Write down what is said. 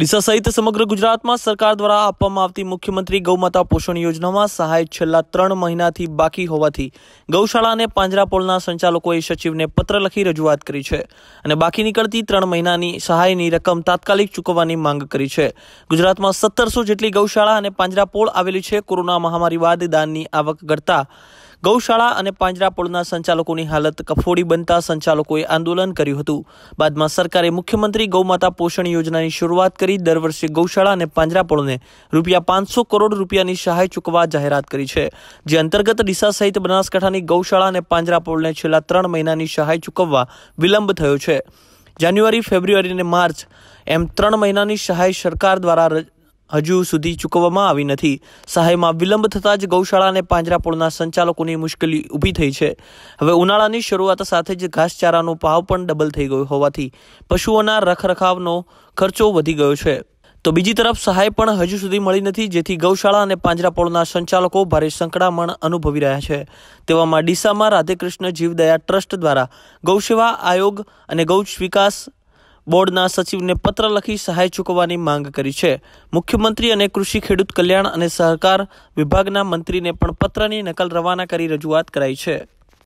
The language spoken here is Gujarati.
ડીસા સહિત સમગ્ર ગુજરાતમાં સરકાર દ્વારા આપવામાં આવતી મુખ્યમંત્રી ગૌમાતા પોષણ યોજનામાં સહાય છેલ્લા ત્રણ મહિનાથી બાકી હોવાથી ગૌશાળા અને પાંજરાપોળના સંચાલકોએ સચિવને પત્ર લખી રજૂઆત કરી છે અને બાકી નીકળતી ત્રણ મહિનાની સહાયની રકમ તાત્કાલિક ચૂકવવાની માંગ કરી છે ગુજરાતમાં સત્તરસો જેટલી ગૌશાળા અને પાંજરાપોળ આવેલી છે કોરોના મહામારી બાદ દાનની આવક ઘટતા ગૌશાળા અને પાંજરાપોળના સંચાલકોની હાલત કફોડી બનતા સંચાલકોએ આંદોલન કર્યું હતું બાદમાં સરકારે મુખ્યમંત્રી ગૌમાતા પોષણ યોજનાની શરૂઆત કરી દર વર્ષે ગૌશાળા અને પાંજરાપોળને રૂપિયા પાંચસો કરોડ રૂપિયાની સહાય ચૂકવા જાહેરાત કરી છે જે અંતર્ગત ડીસા સહિત બનાસકાંઠાની ગૌશાળા અને પાંજરાપોળને છેલ્લા ત્રણ મહિનાની સહાય ચૂકવવા વિલંબ થયો છે જાન્યુઆરી ફેબ્રુઆરી અને માર્ચ એમ ત્રણ મહિનાની સહાય સરકાર દ્વારા હજુ સુધી ચૂકવવામાં આવી નથી સહાયમાં વિલંબ થતાં જ ગૌશાળા અને પાંજરાપોળના સંચાલકોની મુશ્કેલી ઊભી થઈ છે હવે ઉનાળાની શરૂઆત સાથે જ ઘાસચારાનો ભાવ પણ ડબલ થઈ ગયો હોવાથી પશુઓના રખરખાવનો ખર્ચો વધી ગયો છે તો બીજી તરફ સહાય પણ હજુ સુધી મળી નથી જેથી ગૌશાળા અને પાંજરાપોળના સંચાલકો ભારે સંકળામણ અનુભવી રહ્યા છે તેવામાં ડીસામાં રાધેકૃષ્ણ જીવદયા ટ્રસ્ટ દ્વારા ગૌસેવા આયોગ અને ગૌ વિકાસ બોર્ડના સચિવને પત્ર લખી સહાય ચૂકવવાની માંગ કરી છે મુખ્યમંત્રી અને કૃષિ ખેડૂત કલ્યાણ અને સહકાર વિભાગના મંત્રીને પણ પત્રની નકલ રવાના કરી રજૂઆત કરાઈ છે